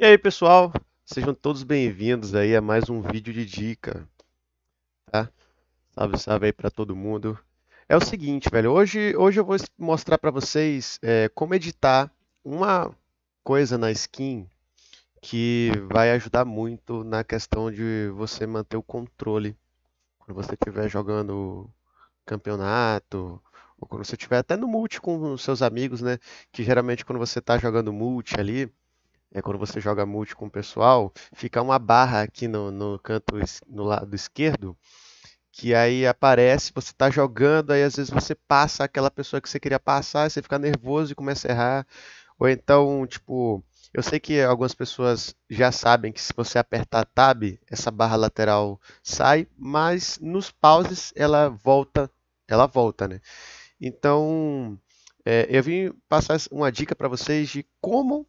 E aí pessoal, sejam todos bem-vindos aí a mais um vídeo de dica, tá? Salve, salve aí para todo mundo. É o seguinte, velho, hoje, hoje eu vou mostrar para vocês é, como editar uma coisa na skin que vai ajudar muito na questão de você manter o controle quando você estiver jogando campeonato, ou quando você estiver até no multi com os seus amigos, né? Que geralmente quando você está jogando multi ali, é quando você joga multi com o pessoal, fica uma barra aqui no, no canto, no lado esquerdo, que aí aparece, você está jogando, aí às vezes você passa aquela pessoa que você queria passar, você fica nervoso e começa a errar. Ou então, tipo, eu sei que algumas pessoas já sabem que se você apertar tab, essa barra lateral sai, mas nos pauses ela volta, ela volta, né? Então, é, eu vim passar uma dica para vocês de como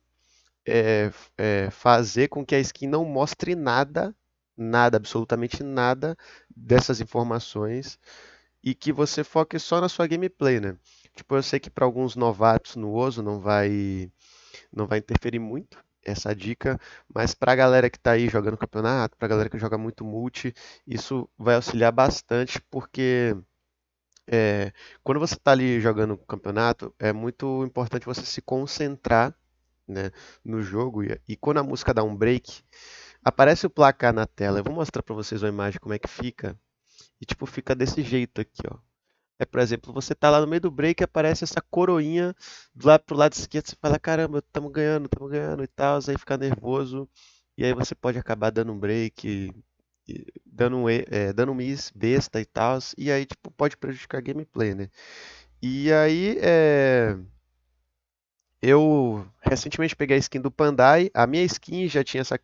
é, é, fazer com que a skin não mostre nada, nada, absolutamente nada dessas informações e que você foque só na sua gameplay, né? Tipo, eu sei que para alguns novatos no oso não vai não vai interferir muito essa dica, mas para a galera que está aí jogando campeonato, para a galera que joga muito multi, isso vai auxiliar bastante porque é, quando você está ali jogando campeonato, é muito importante você se concentrar né, no jogo. E, e quando a música dá um break, aparece o placar na tela. Eu vou mostrar para vocês uma imagem como é que fica. E tipo, fica desse jeito aqui, ó. É, por exemplo, você tá lá no meio do break, aparece essa coroinha do lado pro lado esquerdo, você fala, caramba, estamos ganhando, estamos ganhando e tal, aí fica nervoso, e aí você pode acabar dando um break, dando um, é, dando um miss besta e tal, e aí tipo, pode prejudicar a gameplay, né? E aí é eu recentemente peguei a skin do Pandai. A minha skin já tinha essa,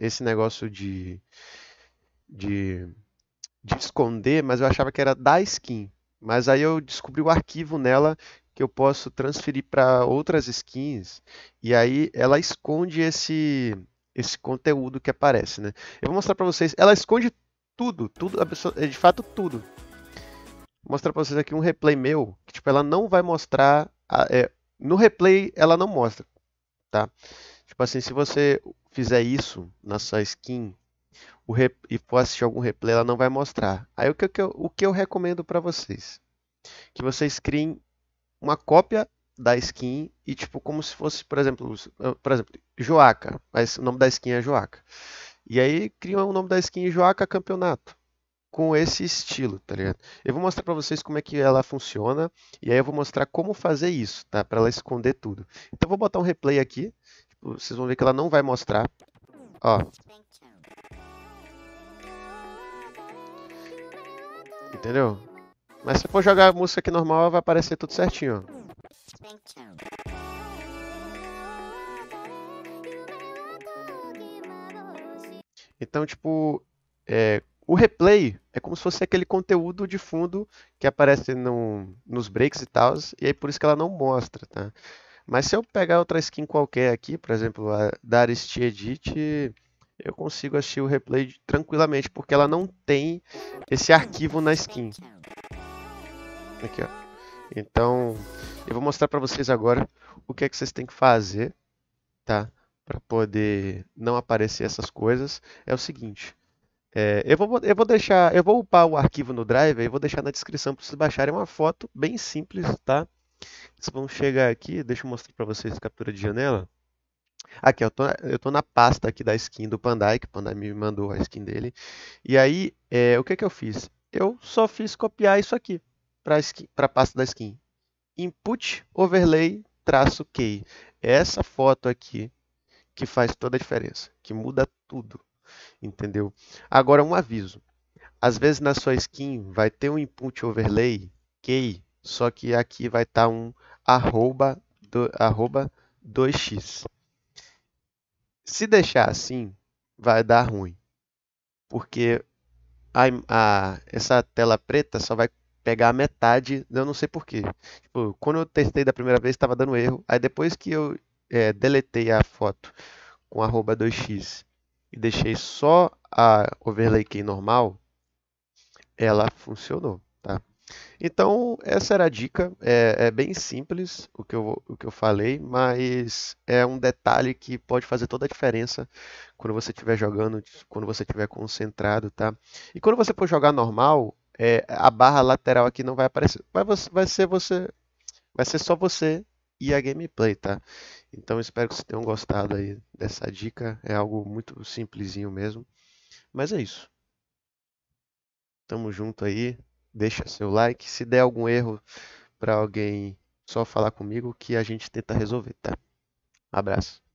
esse negócio de, de, de, esconder, mas eu achava que era da skin. Mas aí eu descobri o arquivo nela que eu posso transferir para outras skins. E aí ela esconde esse, esse conteúdo que aparece, né? Eu vou mostrar para vocês. Ela esconde tudo, tudo, é, de fato tudo. Vou mostrar para vocês aqui um replay meu. Que, tipo, ela não vai mostrar a, é, no replay ela não mostra, tá? Tipo assim, se você fizer isso na sua skin rep... e for assistir algum replay, ela não vai mostrar. Aí o que, eu, o que eu recomendo para vocês? Que vocês criem uma cópia da skin e tipo como se fosse, por exemplo, por exemplo, Joaca, mas o nome da skin é Joaca. E aí cria o nome da skin Joaca Campeonato com esse estilo, tá ligado? Eu vou mostrar para vocês como é que ela funciona e aí eu vou mostrar como fazer isso, tá? Para ela esconder tudo. Então eu vou botar um replay aqui, tipo, vocês vão ver que ela não vai mostrar. Ó. Entendeu? Mas se for jogar a música aqui normal, vai aparecer tudo certinho, ó. Então, tipo, é, o replay é como se fosse aquele conteúdo de fundo que aparece no, nos breaks e tal, e aí por isso que ela não mostra, tá? Mas se eu pegar outra skin qualquer aqui, por exemplo, a da Arist Edit, eu consigo assistir o replay tranquilamente, porque ela não tem esse arquivo na skin. Aqui, ó. Então, eu vou mostrar para vocês agora o que é que vocês têm que fazer, tá? Para poder não aparecer essas coisas. É o seguinte, é, eu, vou, eu vou deixar, eu vou upar o arquivo no Drive e vou deixar na descrição para vocês baixarem uma foto bem simples, tá? Vocês vão chegar aqui, deixa eu mostrar para vocês a captura de janela. Aqui, eu tô, eu tô na pasta aqui da skin do Pandai, que o Pandai me mandou a skin dele. E aí, é, o que que eu fiz? Eu só fiz copiar isso aqui para a pasta da skin. Input overlay traço key. É essa foto aqui que faz toda a diferença, que muda tudo entendeu? Agora, um aviso. Às vezes na sua skin vai ter um input overlay key, só que aqui vai estar tá um arroba, do, arroba 2x. Se deixar assim, vai dar ruim, porque a, a, essa tela preta só vai pegar a metade, eu não sei porquê. Tipo, quando eu testei da primeira vez, estava dando erro. Aí depois que eu é, deletei a foto com arroba 2x e deixei só a overlay key normal, ela funcionou. Tá? Então, essa era a dica. É, é, bem simples o que, eu, o que eu falei, mas é um detalhe que pode fazer toda a diferença quando você estiver jogando, quando você estiver concentrado. Tá? E quando você for jogar normal, é, a barra lateral aqui não vai aparecer. Vai, vai, ser você. Vai ser só você e a gameplay, tá? Então espero que vocês tenham gostado aí dessa dica. É algo muito simplesinho mesmo. Mas é isso. Tamo junto aí. Deixa seu like. Se der algum erro para alguém, só falar comigo que a gente tenta resolver, tá? Abraço.